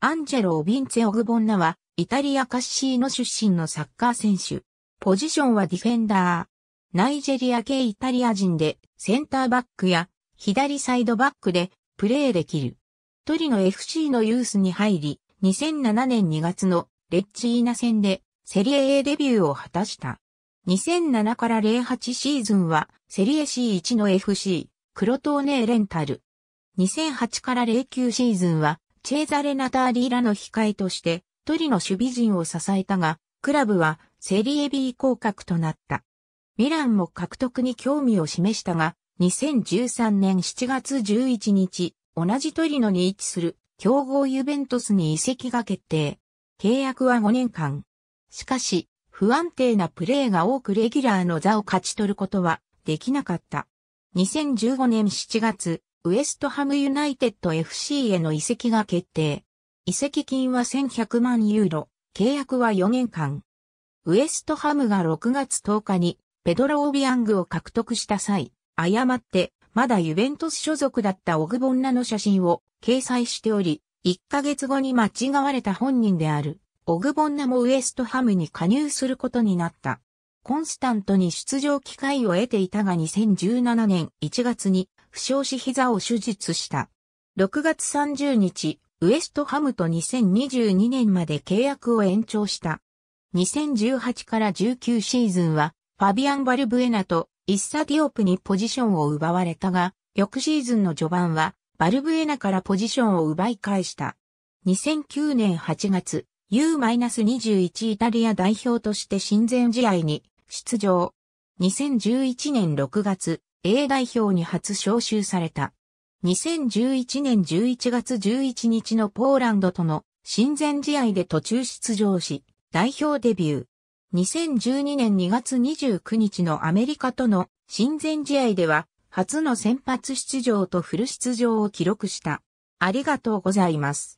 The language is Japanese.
アンジェロ・オビンツェ・オグボンナは、イタリアカッシーノ出身のサッカー選手。ポジションはディフェンダー。ナイジェリア系イタリア人で、センターバックや、左サイドバックで、プレーできる。トリノ FC のユースに入り、2007年2月のレッチーナ戦で、セリエ A デビューを果たした。2007から08シーズンは、セリエ C1 の FC、クロトーネーレンタル。2008から09シーズンは、チェーザレ・ナターリーラの控えとして、トリの守備陣を支えたが、クラブはセリエ B 降格となった。ミランも獲得に興味を示したが、2013年7月11日、同じトリノに位置する強豪ユベントスに移籍が決定。契約は5年間。しかし、不安定なプレーが多くレギュラーの座を勝ち取ることはできなかった。2015年7月、ウエストハムユナイテッド FC への移籍が決定。移籍金は1100万ユーロ、契約は4年間。ウエストハムが6月10日にペドロ・オビアングを獲得した際、誤ってまだユベントス所属だったオグボンナの写真を掲載しており、1ヶ月後に間違われた本人である、オグボンナもウエストハムに加入することになった。コンスタントに出場機会を得ていたが2017年1月に負傷し膝を手術した。6月30日、ウエストハムと2022年まで契約を延長した。2018から19シーズンは、ファビアン・バルブエナとイッサ・ディオプにポジションを奪われたが、翌シーズンの序盤は、バルブエナからポジションを奪い返した。2009年8月、U-21 イタリア代表として親善試合に出場。2011年6月、A 代表に初招集された。2011年11月11日のポーランドとの親善試合で途中出場し、代表デビュー。2012年2月29日のアメリカとの親善試合では、初の先発出場とフル出場を記録した。ありがとうございます。